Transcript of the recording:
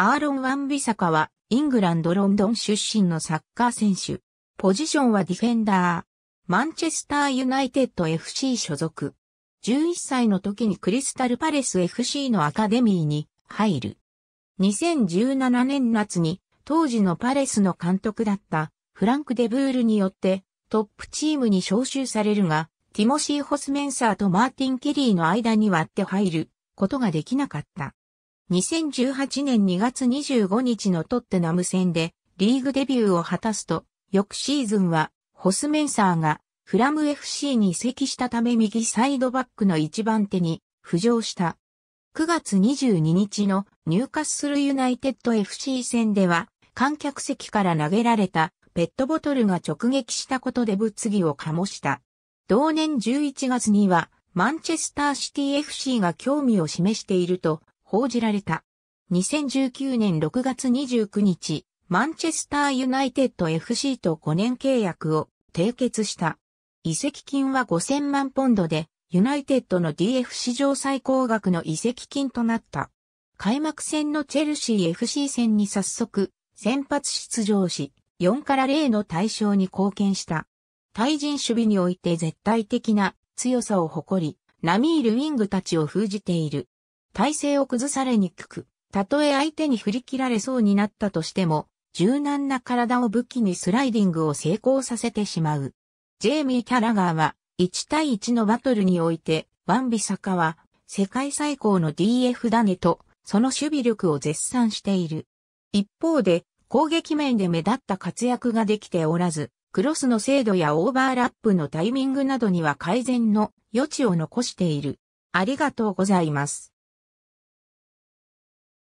アーロン・ワンビサカは、イングランド・ロンドン出身のサッカー選手。ポジションはディフェンダー。マンチェスター・ユナイテッド FC 所属。11歳の時にクリスタル・パレス FC のアカデミーに入る。2017年夏に、当時のパレスの監督だったフランク・デブールによってトップチームに招集されるが、ティモシー・ホスメンサーとマーティン・ケリーの間に割って入ることができなかった。2018年2月25日のトッテナム戦でリーグデビューを果たすと、翌シーズンはホスメンサーがフラム FC に移籍したため右サイドバックの一番手に浮上した。9月22日のニューカッスルユナイテッド FC 戦では観客席から投げられたペットボトルが直撃したことで物議を醸した。同年11月にはマンチェスターシティ FC が興味を示していると報じられた。2019年6月29日、マンチェスターユナイテッド FC と5年契約を締結した。移籍金は5000万ポンドで、ユナイテッドの DF 史上最高額の移籍金となった。開幕戦のチェルシー FC 戦に早速、先発出場し、4から0の対象に貢献した。対人守備において絶対的な強さを誇り、ナミールウィングたちを封じている。体勢を崩されにくく、たとえ相手に振り切られそうになったとしても、柔軟な体を武器にスライディングを成功させてしまう。ジェイミー・キャラガーは、1対1のバトルにおいて、ワンビサカは、世界最高の DF だねと、その守備力を絶賛している。一方で、攻撃面で目立った活躍ができておらず、クロスの精度やオーバーラップのタイミングなどには改善の余地を残している。ありがとうございます。